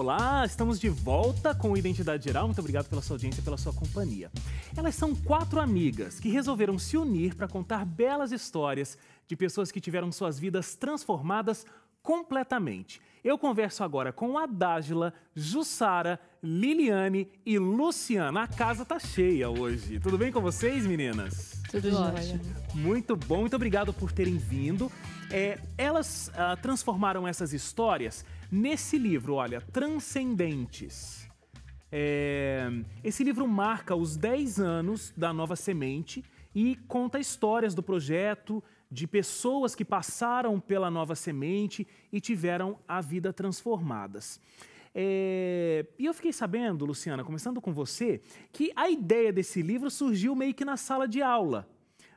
Olá, estamos de volta com Identidade Geral. Muito obrigado pela sua audiência, e pela sua companhia. Elas são quatro amigas que resolveram se unir para contar belas histórias de pessoas que tiveram suas vidas transformadas completamente. Eu converso agora com a Dágila, Jussara, Liliane e Luciana. A casa tá cheia hoje. Tudo bem com vocês, meninas? Tudo ótimo. Muito bom, muito obrigado por terem vindo. É, elas uh, transformaram essas histórias nesse livro, olha, Transcendentes. É, esse livro marca os 10 anos da Nova Semente e conta histórias do projeto, de pessoas que passaram pela nova semente e tiveram a vida transformadas. É... E eu fiquei sabendo, Luciana, começando com você, que a ideia desse livro surgiu meio que na sala de aula.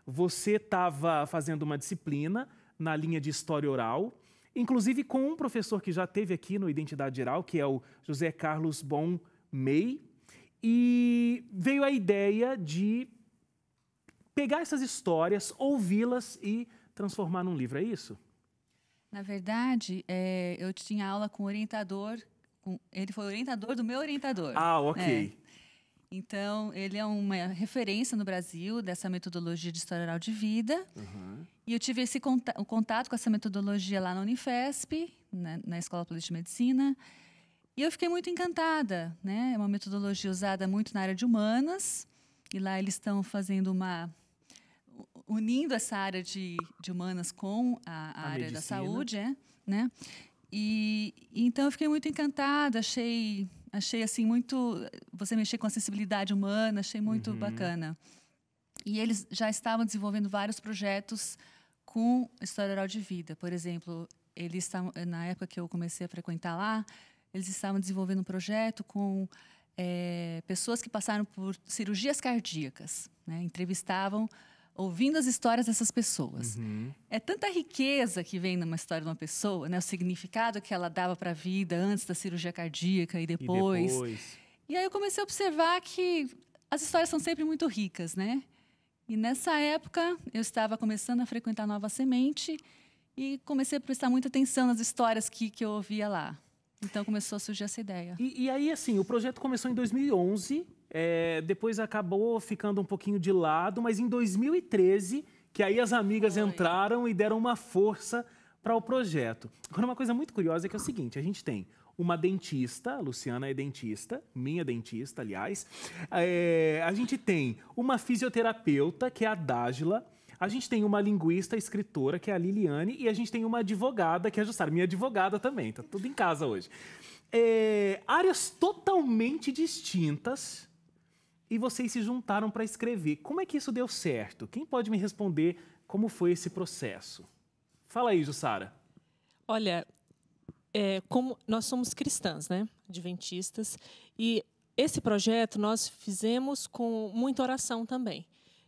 Você estava fazendo uma disciplina na linha de história oral, inclusive com um professor que já teve aqui no Identidade Geral, que é o José Carlos Bon May, e veio a ideia de pegar essas histórias, ouvi-las e transformar num livro, é isso? Na verdade, é, eu tinha aula com o orientador, com, ele foi o orientador do meu orientador. Ah, ok. É. Então, ele é uma referência no Brasil dessa metodologia de história oral de vida. Uhum. E eu tive esse contato, contato com essa metodologia lá na Unifesp, na, né, na Escola Política de Medicina. E eu fiquei muito encantada, né? É uma metodologia usada muito na área de humanas. E lá eles estão fazendo uma unindo essa área de, de humanas com a, a, a área medicina. da saúde, é, né? E, então eu fiquei muito encantada, achei, achei assim muito, você mexer com a sensibilidade humana, achei muito uhum. bacana. E eles já estavam desenvolvendo vários projetos com história oral de vida, por exemplo, eles estavam na época que eu comecei a frequentar lá, eles estavam desenvolvendo um projeto com é, pessoas que passaram por cirurgias cardíacas, né? entrevistavam ouvindo as histórias dessas pessoas. Uhum. É tanta riqueza que vem numa história de uma pessoa, né? O significado que ela dava para a vida antes da cirurgia cardíaca e depois. e depois. E aí eu comecei a observar que as histórias são sempre muito ricas, né? E nessa época eu estava começando a frequentar Nova Semente e comecei a prestar muita atenção nas histórias que, que eu ouvia lá. Então começou a surgir essa ideia. E, e aí, assim, o projeto começou em 2011 é, depois acabou ficando um pouquinho de lado, mas em 2013, que aí as amigas Oi. entraram e deram uma força para o projeto. Agora, uma coisa muito curiosa é que é o seguinte: a gente tem uma dentista, Luciana é dentista, minha dentista, aliás. É, a gente tem uma fisioterapeuta, que é a Dágila. A gente tem uma linguista, escritora, que é a Liliane, e a gente tem uma advogada, que é a Jussara, minha advogada também, tá tudo em casa hoje. É, áreas totalmente distintas, e vocês se juntaram para escrever. Como é que isso deu certo? Quem pode me responder como foi esse processo? Fala aí, Jussara. Olha, é, como nós somos cristãs, né? Adventistas. E esse projeto nós fizemos com muita oração também.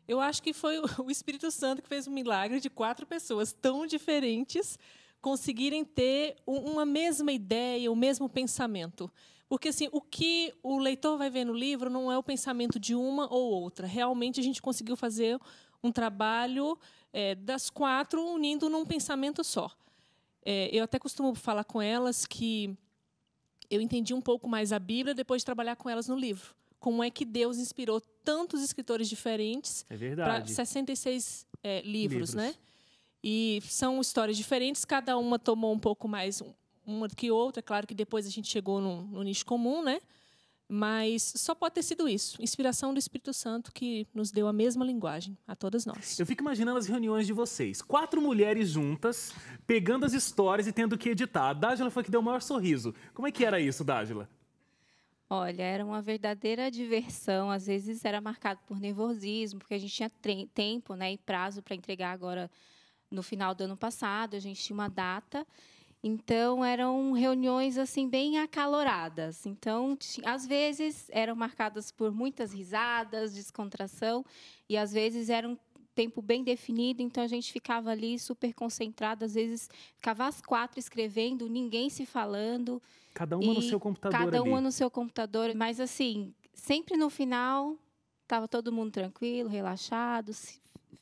Eu acho que foi o Espírito Santo que fez um milagre de quatro pessoas tão diferentes conseguirem ter uma mesma ideia, o mesmo pensamento. Porque assim, o que o leitor vai ver no livro não é o pensamento de uma ou outra. Realmente a gente conseguiu fazer um trabalho é, das quatro unindo num pensamento só. É, eu até costumo falar com elas que eu entendi um pouco mais a Bíblia depois de trabalhar com elas no livro. Como é que Deus inspirou tantos escritores diferentes é para 66 livros, livros, né? E são histórias diferentes, cada uma tomou um pouco mais uma do que outra. Claro que depois a gente chegou no, no nicho comum, né? Mas só pode ter sido isso, inspiração do Espírito Santo que nos deu a mesma linguagem a todas nós. Eu fico imaginando as reuniões de vocês, quatro mulheres juntas, pegando as histórias e tendo que editar. A Dágila foi que deu o maior sorriso. Como é que era isso, Dágila? Olha, era uma verdadeira diversão. Às vezes era marcado por nervosismo, porque a gente tinha tempo, né, e prazo para entregar agora no final do ano passado. A gente tinha uma data então eram reuniões assim bem acaloradas. Então, às vezes eram marcadas por muitas risadas, descontração e às vezes eram tempo bem definido, então a gente ficava ali super concentrado, às vezes ficava às quatro escrevendo, ninguém se falando. Cada uma no seu computador. Cada ali. uma no seu computador, mas assim, sempre no final estava todo mundo tranquilo, relaxado,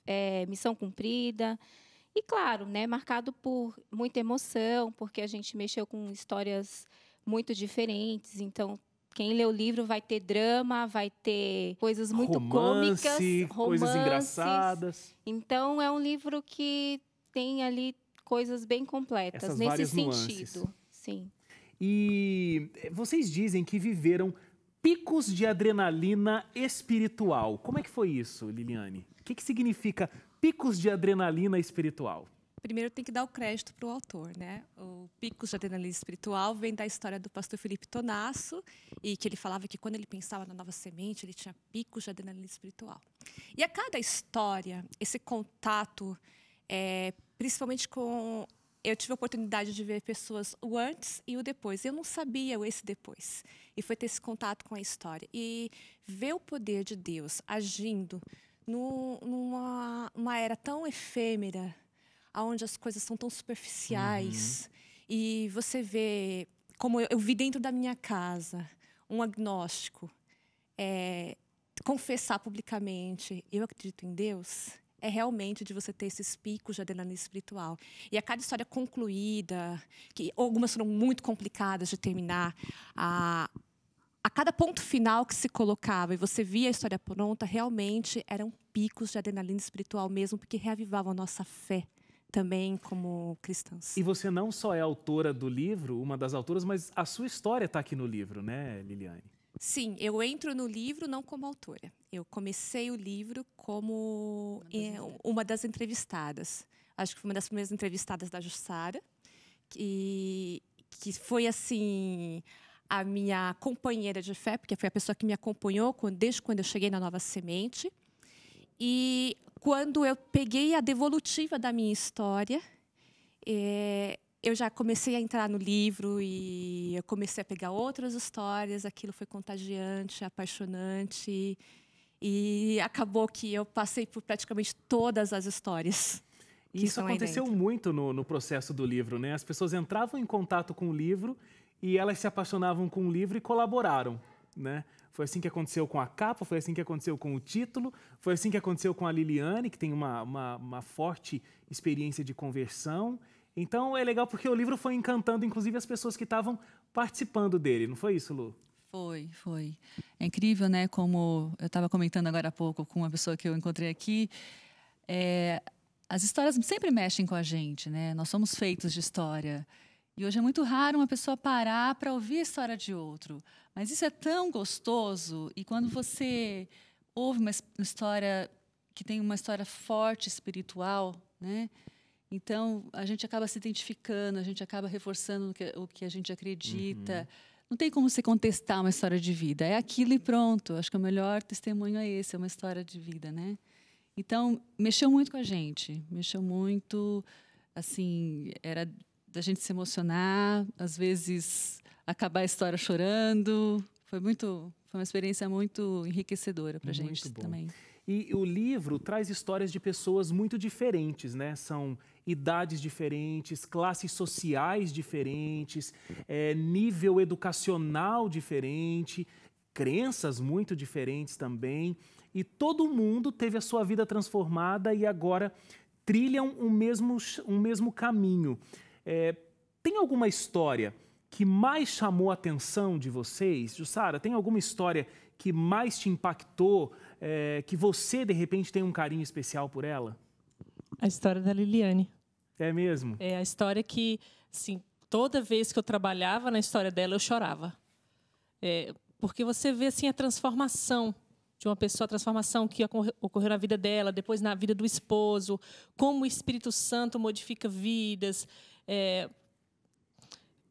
é, missão cumprida, e claro, né, marcado por muita emoção, porque a gente mexeu com histórias muito diferentes, então quem lê o livro vai ter drama, vai ter coisas muito romance, cômicas, romances. coisas engraçadas. Então é um livro que tem ali coisas bem completas Essas nesse sentido. Nuances. Sim. E eh, vocês dizem que viveram picos de adrenalina espiritual. Como é que foi isso, Liliane? O que, que significa picos de adrenalina espiritual? Primeiro tem que dar o crédito para o autor, né? O picos de adrenalina espiritual vem da história do pastor Felipe Tonasso e que ele falava que quando ele pensava na nova semente ele tinha picos de adrenalina espiritual. E a cada história esse contato, é, principalmente com eu tive a oportunidade de ver pessoas o antes e o depois. Eu não sabia o esse depois. E foi ter esse contato com a história. E ver o poder de Deus agindo no, numa uma era tão efêmera, onde as coisas são tão superficiais, uhum. e você vê, como eu, eu, vi dentro da minha casa, um agnóstico é, confessar publicamente: eu acredito em Deus é realmente de você ter esses picos de adrenalina espiritual. E a cada história concluída, que algumas foram muito complicadas de terminar, a, a cada ponto final que se colocava e você via a história pronta, realmente eram picos de adrenalina espiritual mesmo, porque reavivavam a nossa fé também como cristãs. E você não só é autora do livro, uma das autoras, mas a sua história está aqui no livro, né, Liliane? Sim, eu entro no livro não como autora. Eu comecei o livro como uma das é, entrevistadas. Acho que foi uma das primeiras entrevistadas da Jussara. E que foi assim a minha companheira de fé, porque foi a pessoa que me acompanhou desde quando eu cheguei na Nova Semente. E quando eu peguei a devolutiva da minha história, é, eu já comecei a entrar no livro e eu comecei a pegar outras histórias. Aquilo foi contagiante, apaixonante. E acabou que eu passei por praticamente todas as histórias. isso aconteceu muito no, no, processo do livro, né? As pessoas entravam em contato com o livro e elas se apaixonavam com o livro e colaboraram, né? Foi assim que aconteceu com a capa, foi assim que aconteceu com o título, foi assim que aconteceu com a Liliane, que tem uma, uma, uma forte experiência de conversão. Então é legal porque o livro foi encantando, inclusive, as pessoas que estavam participando dele, não foi isso, Lu? Foi, foi. É incrível, né? Como eu estava comentando agora há pouco com uma pessoa que eu encontrei aqui, é, as histórias sempre mexem com a gente, né? Nós somos feitos de história. E hoje é muito raro uma pessoa parar para ouvir a história de outro. Mas isso é tão gostoso. E quando você ouve uma história que tem uma história forte espiritual, né? Então a gente acaba se identificando, a gente acaba reforçando o que, o que a gente acredita. Uhum. Não tem como você contestar uma história de vida. É aquilo e pronto. Acho que o melhor testemunho é esse, é uma história de vida, né? Então mexeu muito com a gente, mexeu muito. Assim, era da gente se emocionar, às vezes acabar a história chorando. Foi muito, foi uma experiência muito enriquecedora para gente bom. também. E o livro traz histórias de pessoas muito diferentes, né? São idades diferentes, classes sociais diferentes, é, nível educacional diferente, crenças muito diferentes também. E todo mundo teve a sua vida transformada e agora trilham o mesmo, um mesmo caminho. É, tem alguma história que mais chamou a atenção de vocês? Jussara, tem alguma história que mais te impactou, é, que você, de repente, tem um carinho especial por ela? A história da Liliane. É mesmo? É a história que, assim, toda vez que eu trabalhava na história dela, eu chorava. É, porque você vê, assim, a transformação de uma pessoa, a transformação que ocorreu na vida dela, depois na vida do esposo, como o Espírito Santo modifica vidas. É,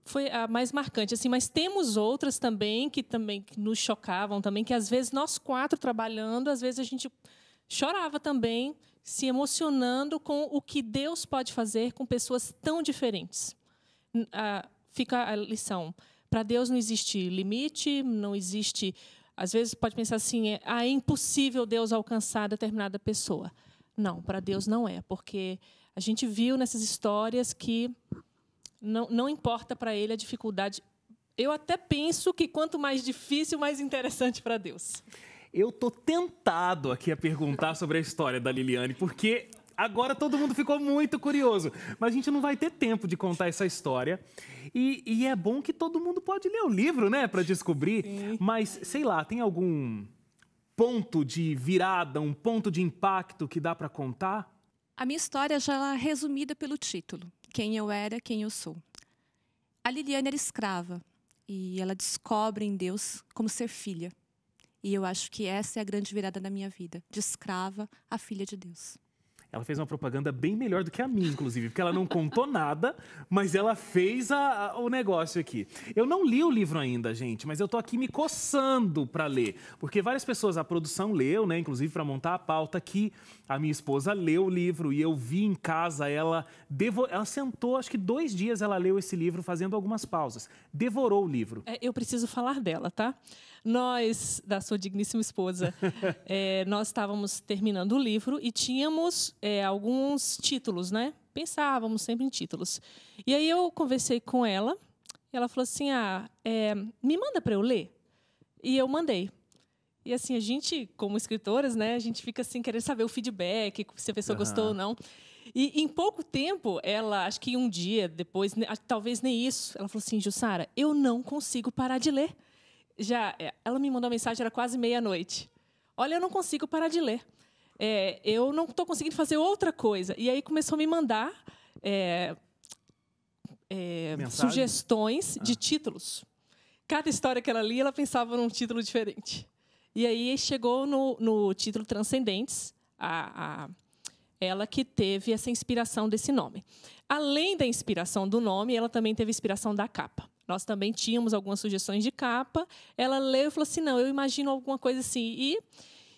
foi a mais marcante, assim, mas temos outras também que também que nos chocavam também, que às vezes nós quatro trabalhando, às vezes a gente chorava também, se emocionando com o que Deus pode fazer com pessoas tão diferentes. Ah, fica a lição. Para Deus não existe limite, não existe. Às vezes pode pensar assim, é, ah, é impossível Deus alcançar determinada pessoa. Não, para Deus não é, porque a gente viu nessas histórias que não, não importa para ele a dificuldade. Eu até penso que quanto mais difícil, mais interessante para Deus. Eu tô tentado aqui a perguntar sobre a história da Liliane, porque agora todo mundo ficou muito curioso. Mas a gente não vai ter tempo de contar essa história. E, e é bom que todo mundo pode ler o livro, né, para descobrir. Sim. Mas sei lá, tem algum ponto de virada, um ponto de impacto que dá para contar? A minha história já é resumida pelo título, Quem Eu Era, Quem Eu Sou. A Liliane era escrava e ela descobre em Deus como ser filha. E eu acho que essa é a grande virada da minha vida, de escrava a filha de Deus. Ela fez uma propaganda bem melhor do que a minha, inclusive, porque ela não contou nada, mas ela fez a, a, o negócio aqui. Eu não li o livro ainda, gente, mas eu tô aqui me coçando para ler, porque várias pessoas, a produção leu, né, inclusive para montar a pauta aqui, a minha esposa leu o livro e eu vi em casa ela devo... ela sentou, acho que dois dias ela leu esse livro fazendo algumas pausas, devorou o livro. É, eu preciso falar dela, tá? Nós, da sua digníssima esposa, é, nós estávamos terminando o livro e tínhamos é, alguns títulos, né? Pensávamos sempre em títulos. E aí eu conversei com ela e ela falou assim: ah, é, me manda para eu ler. E eu mandei. E assim, a gente, como escritoras, né, a gente fica assim querendo saber o feedback, se a pessoa uhum. gostou ou não. E em pouco tempo, ela, acho que um dia depois, talvez nem isso, ela falou assim: Jussara, eu não consigo parar de ler já, é, ela me mandou uma mensagem, era quase meia-noite. Olha, eu não consigo parar de ler. É, eu não estou conseguindo fazer outra coisa. E aí começou a me mandar é, é, sugestões ah. de títulos. Cada história que ela lia, ela pensava num título diferente. E aí chegou no, no título Transcendentes, a, a, ela que teve essa inspiração desse nome. Além da inspiração do nome, ela também teve inspiração da capa. Nós também tínhamos algumas sugestões de capa. Ela leu e falou assim: não, eu imagino alguma coisa assim. E,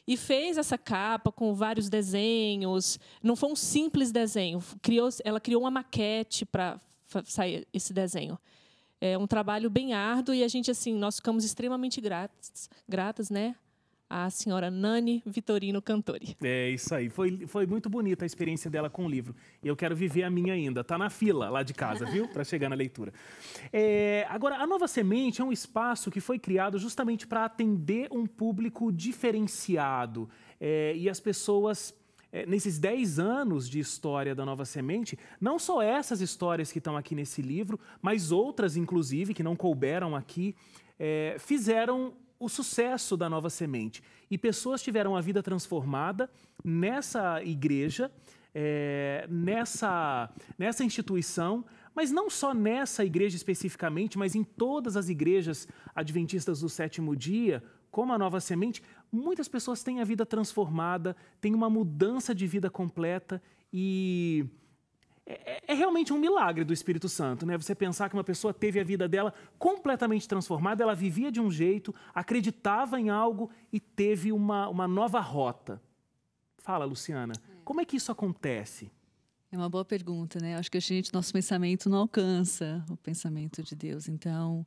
e fez essa capa com vários desenhos. Não foi um simples desenho. Criou, ela criou uma maquete para sair esse desenho. É um trabalho bem árduo e a gente assim nós ficamos extremamente gratas gratas, né? a senhora Nani Vitorino Cantori. É isso aí. Foi, foi muito bonita a experiência dela com o livro. E eu quero viver a minha ainda. Tá na fila lá de casa, viu? Para chegar na leitura. É, agora, a Nova Semente é um espaço que foi criado justamente para atender um público diferenciado. É, e as pessoas é, nesses 10 anos de história da Nova Semente, não só essas histórias que estão aqui nesse livro, mas outras, inclusive, que não couberam aqui, é, fizeram o sucesso da nova semente. E pessoas tiveram a vida transformada nessa igreja, é, nessa, nessa instituição, mas não só nessa igreja especificamente, mas em todas as igrejas adventistas do sétimo dia, como a nova semente, muitas pessoas têm a vida transformada, têm uma mudança de vida completa e é, é, é, realmente um milagre do Espírito Santo, né? Você pensar que uma pessoa teve a vida dela completamente transformada, ela vivia de um jeito, acreditava em algo e teve uma, uma nova rota. Fala, Luciana, é. como é que isso acontece? É uma boa pergunta, né? Acho que a gente, nosso pensamento não alcança o pensamento de Deus. Então,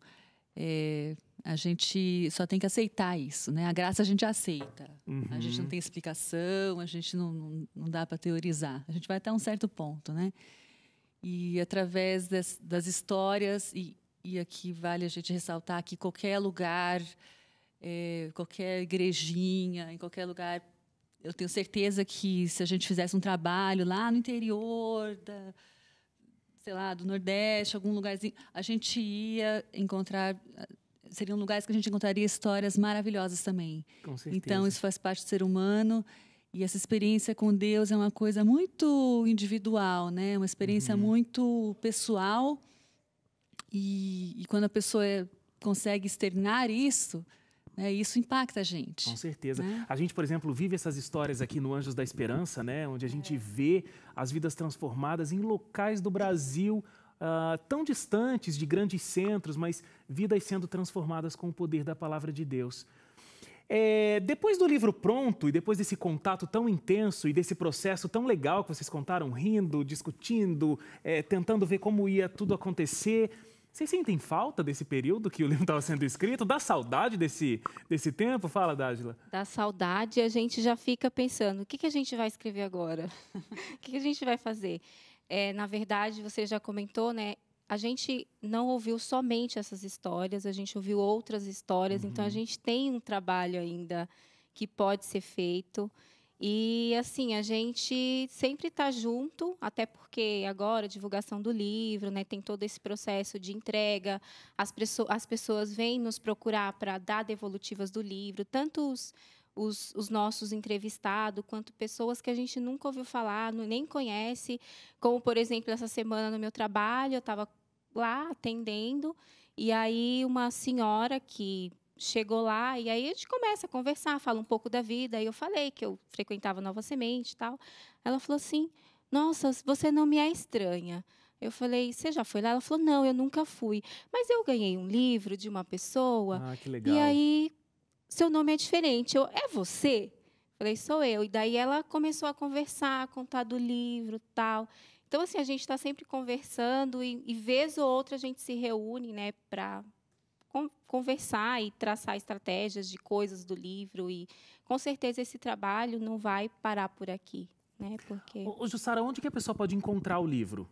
é, a gente só tem que aceitar isso, né? A graça a gente aceita. Uhum. A gente não uhum. tem explicação, a gente não, não, dá para teorizar. A gente vai até um certo ponto, né? E através das, das histórias, e, e aqui vale a gente ressaltar que qualquer lugar, é, qualquer igrejinha, em qualquer lugar, eu tenho certeza que se a gente fizesse um trabalho lá no interior da, sei lá, do Nordeste, algum lugarzinho, a gente ia encontrar seriam lugares que a gente encontraria histórias maravilhosas também. Com certeza. Então, isso faz parte do ser humano. E essa experiência com Deus é uma coisa muito individual, né? Uma experiência uhum. muito pessoal. E, e, quando a pessoa é, consegue externar isso, né, isso impacta a gente. Com certeza. Né? A gente, por exemplo, vive essas histórias aqui no Anjos da Esperança, né? Onde a gente é. vê as vidas transformadas em locais do Brasil uh, tão distantes de grandes centros, mas vidas sendo transformadas com o poder da palavra de Deus. É, depois do livro pronto e depois desse contato tão intenso e desse processo tão legal que vocês contaram, rindo, discutindo, é, tentando ver como ia tudo acontecer, vocês sentem falta desse período que o livro estava sendo escrito? Dá saudade desse, desse tempo? Fala, Dágila. Dá saudade a gente já fica pensando, o que, que a gente vai escrever agora? o que, que a gente vai fazer? É, na verdade, você já comentou, né? A gente não ouviu somente essas histórias, a gente ouviu outras histórias, uhum. então a uhum. gente tem um trabalho ainda que pode ser feito. E assim, a gente sempre está junto, até porque agora divulgação do livro, né, tem todo esse processo de entrega, as, as pessoas vêm nos procurar para dar devolutivas do livro, tanto os os, os nossos entrevistados, quanto pessoas que a gente nunca ouviu falar, nem conhece, como, por exemplo, essa semana no meu trabalho, eu estava lá atendendo, e aí uma senhora que chegou lá e aí a gente começa a conversar, fala um pouco da vida. Aí eu falei que eu frequentava Nova Semente e tal. Ela falou assim: "Nossa, você não me é estranha". Eu falei, você já foi lá? Ela falou, não, eu nunca fui. Mas eu ganhei um livro de uma pessoa. Ah, que legal. E aí seu nome é diferente. Eu, é você? Falei, sou eu. E daí ela começou a conversar, a contar do livro tal. Então, assim, a gente está sempre conversando e, e, vez ou outra, a gente se reúne né, para conversar e traçar estratégias de coisas do livro. E, com certeza, esse trabalho não vai parar por aqui. Né, porque... Ô, Jussara, onde que a pessoa pode encontrar o livro?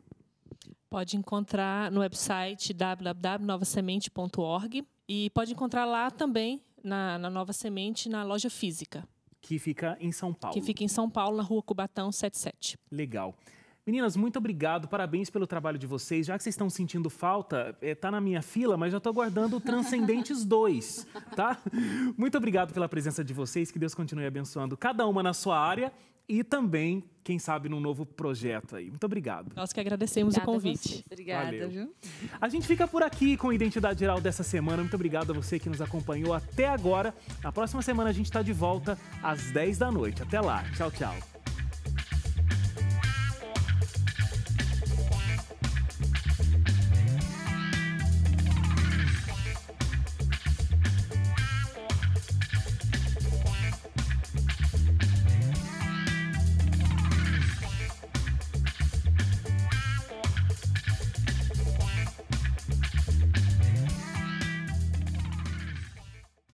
Pode encontrar no website www.novasemente.org e pode encontrar lá também na, na Nova Semente, na loja física. Que fica em São Paulo. Que fica em São Paulo, na rua Cubatão 77. Legal. Meninas, muito obrigado, parabéns pelo trabalho de vocês. Já que vocês estão sentindo falta, é, tá na minha fila, mas já estou aguardando o Transcendentes 2, tá? Muito obrigado pela presença de vocês, que Deus continue abençoando cada uma na sua área e também, quem sabe, num novo projeto aí. Muito obrigado. Nós que agradecemos Obrigada o convite. A Obrigada, Valeu. viu? A gente fica por aqui com a Identidade Geral dessa semana. Muito obrigado a você que nos acompanhou até agora. Na próxima semana a gente está de volta às 10 da noite. Até lá. Tchau, tchau.